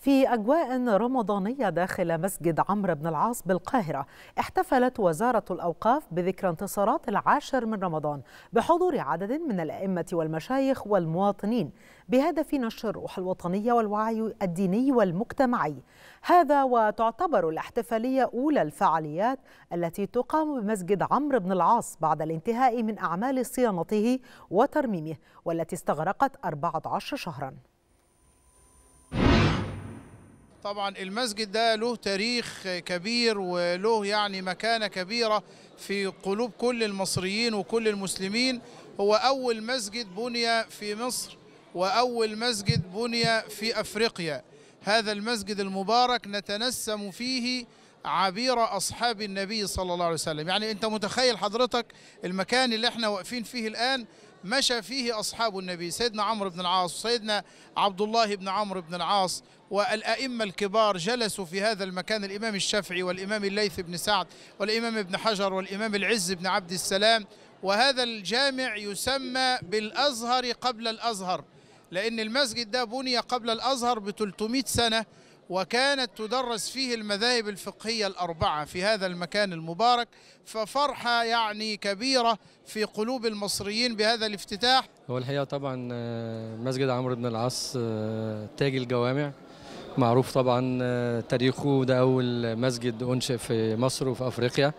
في أجواء رمضانية داخل مسجد عمرو بن العاص بالقاهرة احتفلت وزارة الأوقاف بذكرى انتصارات العاشر من رمضان بحضور عدد من الأئمة والمشايخ والمواطنين بهدف نشر الروح الوطنية والوعي الديني والمجتمعي هذا وتعتبر الاحتفالية أولى الفعاليات التي تقام بمسجد عمرو بن العاص بعد الانتهاء من أعمال صيانته وترميمه والتي استغرقت 14 شهراً طبعا المسجد ده له تاريخ كبير وله يعني مكانة كبيرة في قلوب كل المصريين وكل المسلمين هو أول مسجد بني في مصر وأول مسجد بني في أفريقيا هذا المسجد المبارك نتنسم فيه عبير أصحاب النبي صلى الله عليه وسلم يعني أنت متخيل حضرتك المكان اللي احنا واقفين فيه الآن مشى فيه أصحاب النبي سيدنا عمرو بن العاص وسيدنا عبد الله بن عمرو بن العاص والأئمة الكبار جلسوا في هذا المكان الإمام الشافعي والإمام الليث بن سعد والإمام ابن حجر والإمام العز بن عبد السلام وهذا الجامع يسمى بالأزهر قبل الأزهر لأن المسجد ده بني قبل الأزهر ب 300 سنة وكانت تدرس فيه المذاهب الفقهية الأربعة في هذا المكان المبارك ففرحة يعني كبيرة في قلوب المصريين بهذا الافتتاح هو الحقيقة طبعا آه، مسجد عمرو بن العاص آه، تاج الجوامع معروف طبعا آه، تاريخه ده أول مسجد أنشئ في مصر وفي أفريقيا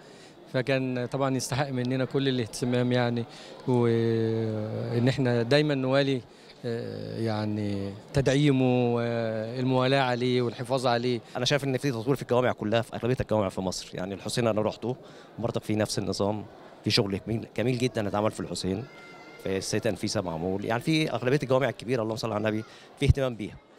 فكان طبعا يستحق مننا كل الاهتمام يعني وان احنا دايما نوالي آه، يعني تدعيمه والموالاه آه، عليه والحفاظ عليه انا شايف ان في تطوير في الجوامع كلها في اغلبيه الجوامع في مصر يعني الحسين انا رحته برضك في نفس النظام في شغل جميل جدا اتعمل في الحسين في السيده انفيسه معمول يعني في اغلبيه الجوامع الكبيره اللهم صل على النبي في اهتمام بيها